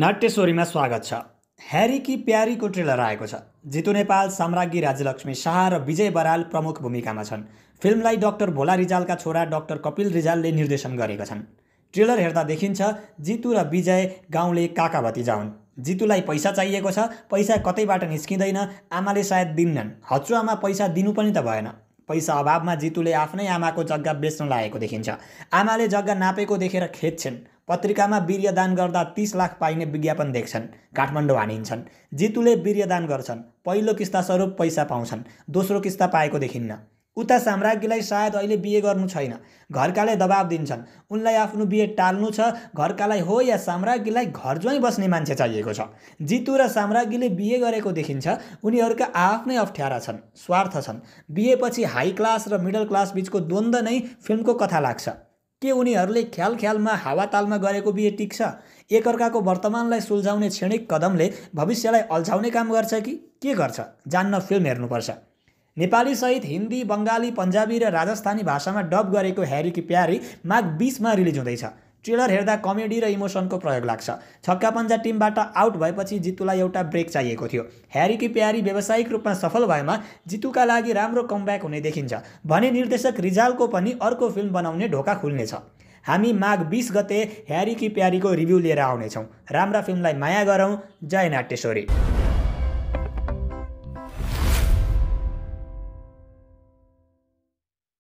नाट्यस्वरीमा स्वागत छ ह्यारी कि प्यारीको ट्रेलर आएको छ जितु नेपाल साम्राज्ञी राजलक्ष्मी शाह र विजय बराल प्रमुख भूमिकामा छन् फिल्मलाई डाक्टर भोला रिजालका छोरा डाक्टर कपिल रिजालले निर्देशन गरेका छन् ट्रेलर हेर्दा देखिन्छ जितु र विजय गाउँले काका भतिजा हुन् जितुलाई पैसा चाहिएको छ पैसा कतैबाट निस्किँदैन आमाले सायद दिन्नन् हचुआमा पैसा दिनु पनि त भएन पैसा अभावमा जितुले आफ्नै आमाको जग्गा बेच्न लागेको देखिन्छ आमाले जग्गा नापेको देखेर खेद्छन् पत्रिकामा वीर्यदान गर्दा तिस लाख पाइने विज्ञापन देख्छन् काठमाडौँ हानिन्छन् जितुले वीर्यदान गर्छन् पहिलो किस्ता स्वरूप पैसा पाउँछन् दोस्रो किस्ता पाएको देखिन्न उता साम्राज्ञीलाई सायद अहिले बिहे गर्नु छैन घरकाले दबाब दिन्छन् उनलाई आफ्नो बिहे टाल्नु छ घरकालाई हो या साम्राज्ञीलाई घर ज्वाइँ बस्ने मान्छे चाहिएको छ जितु र साम्राज्ञीले बिहे गरेको देखिन्छ उनीहरूका आफ्नै अप्ठ्यारा छन् स्वार्थ छन् बिहेपछि हाई क्लास र मिडल क्लास बिचको द्वन्द्व नै फिल्मको कथा लाग्छ के उनीहरूले ख्याल ख्यालमा हावातालमा गरेको बिहे टिक्छ एकअर्काको वर्तमानलाई सुल्झाउने क्षणिक कदमले भविष्यलाई अल्झाउने काम गर्छ कि के गर्छ जान्न फिल्म हेर्नुपर्छ नेपाली सहित हिन्दी बङ्गाली पन्जाबी र राजस्थानी भाषामा डब गरेको ह्यारी कि प्यारी माघ बिसमा रिलिज हुँदैछ ट्रेलर हेर्दा कमेडी र इमोसनको प्रयोग लाग्छ छक्का पन्जा टिमबाट आउट भएपछि जितुलाई एउटा ब्रेक चाहिएको थियो ह्यारी कि प्यारी व्यावसायिक रूपमा सफल भएमा जितुका लागि राम्रो कमब्याक हुने देखिन्छ भने निर्देशक रिजालको पनि अर्को फिल्म बनाउने ढोका खुल्नेछ हामी माघ बिस गते ह्यारी कि प्यारीको रिभ्यू लिएर आउनेछौँ राम्रा फिल्मलाई माया गरौँ जय नाट्यश्वरी